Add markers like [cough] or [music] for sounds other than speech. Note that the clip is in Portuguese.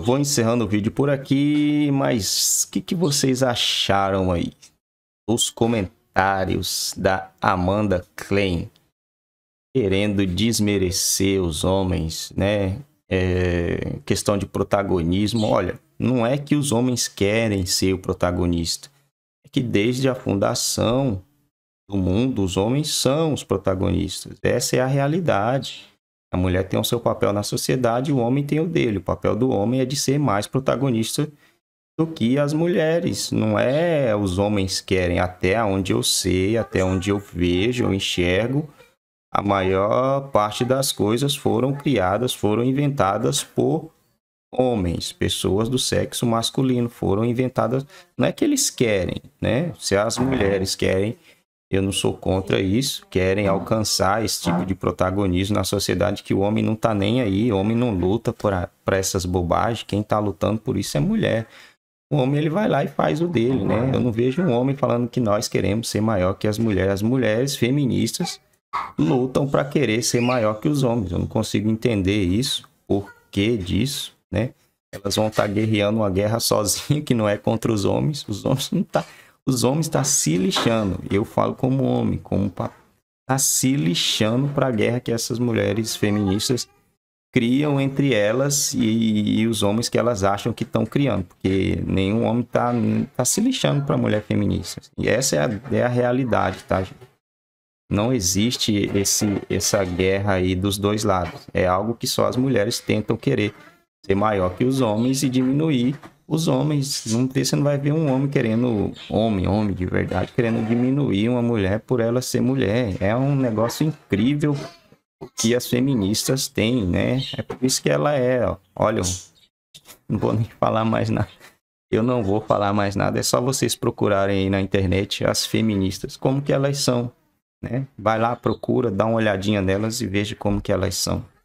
vou encerrando o vídeo por aqui, mas o que, que vocês acharam aí? Os comentários da Amanda Klein querendo desmerecer os homens, né? É, questão de protagonismo. Olha, não é que os homens querem ser o protagonista, é que desde a fundação do mundo os homens são os protagonistas. Essa é a realidade. A mulher tem o seu papel na sociedade, o homem tem o dele. O papel do homem é de ser mais protagonista do que as mulheres. Não é os homens querem, até onde eu sei, até onde eu vejo, eu enxergo. A maior parte das coisas foram criadas, foram inventadas por homens, pessoas do sexo masculino, foram inventadas. Não é que eles querem, né? Se as mulheres querem eu não sou contra isso. Querem alcançar esse tipo de protagonismo na sociedade que o homem não tá nem aí, o homem não luta por essas bobagens. Quem tá lutando por isso é mulher. O homem ele vai lá e faz o dele, né? Eu não vejo um homem falando que nós queremos ser maior que as mulheres. As mulheres feministas lutam para querer ser maior que os homens. Eu não consigo entender isso, por que disso, né? Elas vão estar tá guerreando uma guerra [laughs] sozinha que não é contra os homens. Os homens não tá os homens estão tá se lixando. Eu falo como homem, como tá se lixando para a guerra que essas mulheres feministas criam entre elas e, e os homens que elas acham que estão criando, porque nenhum homem tá, tá se lixando para a mulher feminista. E essa é a, é a realidade, tá, gente? Não existe esse, essa guerra aí dos dois lados. É algo que só as mulheres tentam querer ser maior que os homens e diminuir os homens, não tem, você não vai ver um homem querendo, homem, homem de verdade, querendo diminuir uma mulher por ela ser mulher. É um negócio incrível que as feministas têm, né? É por isso que ela é, ó. olha, não vou nem falar mais nada. Eu não vou falar mais nada, é só vocês procurarem aí na internet as feministas, como que elas são, né? Vai lá, procura, dá uma olhadinha nelas e veja como que elas são.